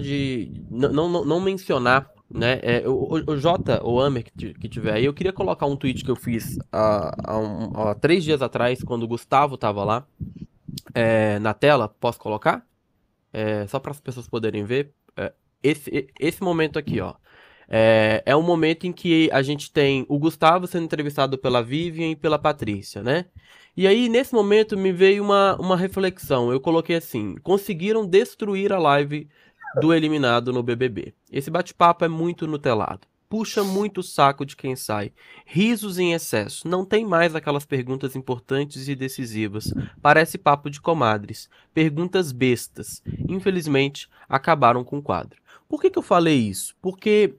de não, não, não mencionar, né? É, o, o, o Jota, o Amer que, que tiver aí, eu queria colocar um tweet que eu fiz há, há, um, há três dias atrás, quando o Gustavo tava lá é, na tela. Posso colocar? É, só para as pessoas poderem ver. É, esse, esse momento aqui, ó. É, é um momento em que a gente tem o Gustavo sendo entrevistado pela Vivian e pela Patrícia, né? E aí, nesse momento, me veio uma, uma reflexão. Eu coloquei assim: conseguiram destruir a live do eliminado no BBB. Esse bate-papo é muito nutelado puxa muito o saco de quem sai. Risos em excesso, não tem mais aquelas perguntas importantes e decisivas. Parece papo de comadres, perguntas bestas. Infelizmente, acabaram com o quadro. Por que, que eu falei isso? Porque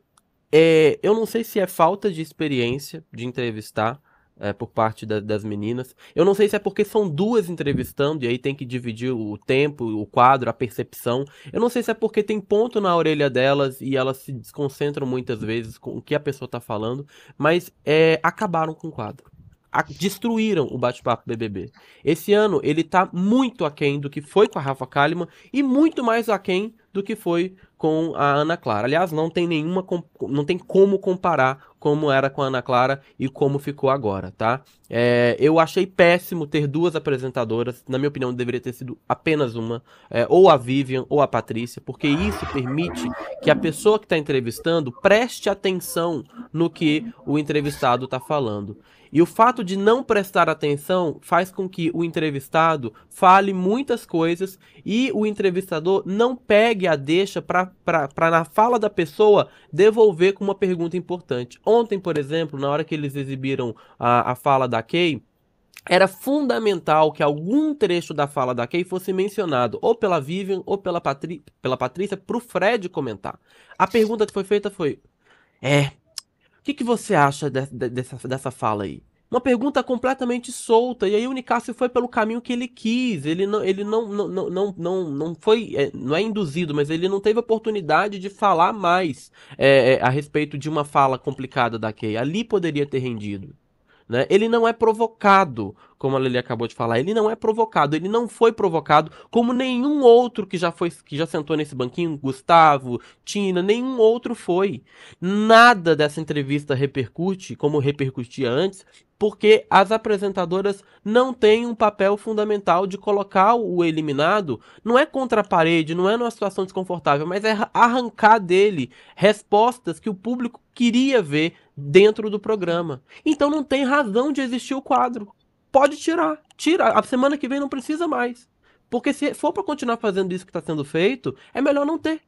é, eu não sei se é falta de experiência de entrevistar, é, por parte da, das meninas. Eu não sei se é porque são duas entrevistando e aí tem que dividir o tempo, o quadro, a percepção. Eu não sei se é porque tem ponto na orelha delas e elas se desconcentram muitas vezes com o que a pessoa tá falando, mas é, acabaram com o quadro. A, destruíram o bate-papo BBB. Esse ano ele tá muito aquém do que foi com a Rafa Kalimann e muito mais aquém do que foi com a Ana Clara. Aliás, não tem nenhuma não tem como comparar como era com a Ana Clara e como ficou agora, tá? É, eu achei péssimo ter duas apresentadoras, na minha opinião deveria ter sido apenas uma, é, ou a Vivian ou a Patrícia, porque isso permite que a pessoa que está entrevistando preste atenção no que o entrevistado está falando. E o fato de não prestar atenção faz com que o entrevistado fale muitas coisas e o entrevistador não pegue a deixa para na fala da pessoa devolver com uma pergunta importante. Ontem, por exemplo, na hora que eles exibiram a, a fala da Kay, era fundamental que algum trecho da fala da Kay fosse mencionado ou pela Vivian ou pela, Patri pela Patrícia para o Fred comentar. A pergunta que foi feita foi: É, o que, que você acha de, de, dessa, dessa fala aí? uma pergunta completamente solta. E aí o Nicásio foi pelo caminho que ele quis. Ele não, ele não, não, não, não, não foi, é, não é induzido, mas ele não teve oportunidade de falar mais é, é, a respeito de uma fala complicada da Kay. Ali poderia ter rendido. Né? Ele não é provocado, como a Lili acabou de falar. Ele não é provocado, ele não foi provocado como nenhum outro que já foi, que já sentou nesse banquinho, Gustavo, Tina, nenhum outro foi. Nada dessa entrevista repercute como repercutia antes, porque as apresentadoras não têm um papel fundamental de colocar o eliminado, não é contra a parede, não é numa situação desconfortável, mas é arrancar dele respostas que o público queria ver dentro do programa. Então não tem razão de existir o quadro. Pode tirar, tira. A semana que vem não precisa mais. Porque se for para continuar fazendo isso que está sendo feito, é melhor não ter.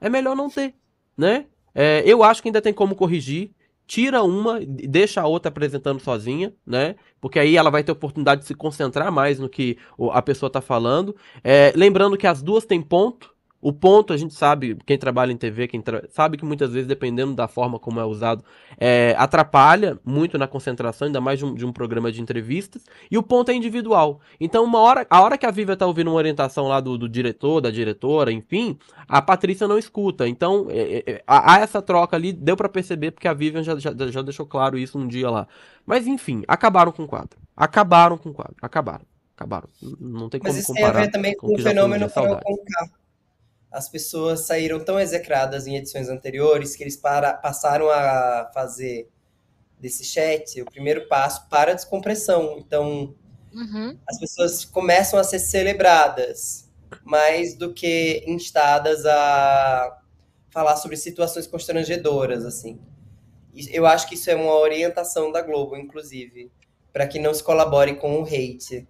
É melhor não ter, né? É, eu acho que ainda tem como corrigir tira uma e deixa a outra apresentando sozinha, né? Porque aí ela vai ter oportunidade de se concentrar mais no que a pessoa está falando. É, lembrando que as duas têm ponto, o ponto, a gente sabe, quem trabalha em TV, quem sabe que muitas vezes, dependendo da forma como é usado, é, atrapalha muito na concentração, ainda mais de um, de um, programa de entrevistas. E o ponto é individual. Então, uma hora, a hora que a Vivian tá ouvindo uma orientação lá do, do diretor, da diretora, enfim, a Patrícia não escuta. Então, é, é, é há essa troca ali, deu para perceber, porque a Vivian já, já, já deixou claro isso um dia lá. Mas, enfim, acabaram com o quadro. Acabaram com o quadro. Acabaram. Acabaram. Não tem Mas como comparar. Mas isso tem a ver também com, com o fenômeno Concau as pessoas saíram tão execradas em edições anteriores que eles para, passaram a fazer desse chat o primeiro passo para a descompressão. Então, uhum. as pessoas começam a ser celebradas mais do que instadas a falar sobre situações constrangedoras, assim. Eu acho que isso é uma orientação da Globo, inclusive, para que não se colabore com o hate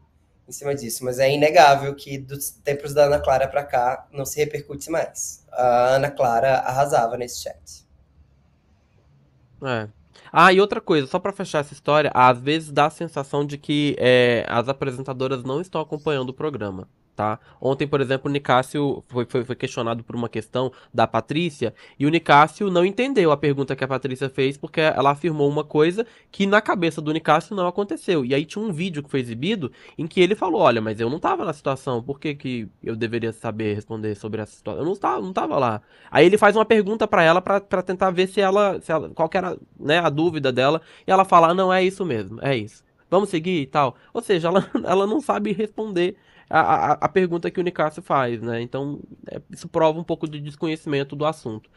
em cima disso, mas é inegável que dos tempos da Ana Clara para cá não se repercute mais. A Ana Clara arrasava nesse chat. É, ah, e outra coisa, só para fechar essa história, às vezes dá a sensação de que é, as apresentadoras não estão acompanhando o programa. Tá? Ontem, por exemplo, o Nicásio foi, foi, foi, questionado por uma questão da Patrícia e o Nicásio não entendeu a pergunta que a Patrícia fez porque ela afirmou uma coisa que na cabeça do Nicásio não aconteceu. E aí tinha um vídeo que foi exibido em que ele falou: Olha, mas eu não estava na situação, por que, que eu deveria saber responder sobre essa situação? Eu não estava não tava lá. Aí ele faz uma pergunta para ela para tentar ver se ela, se ela, qual era né, a dúvida dela e ela fala: ah, não, é isso mesmo, é isso. Vamos seguir e tal. Ou seja, ela, ela não sabe responder a, a, a, pergunta que o Nicásio faz, né? Então, é, isso prova um pouco de desconhecimento do assunto.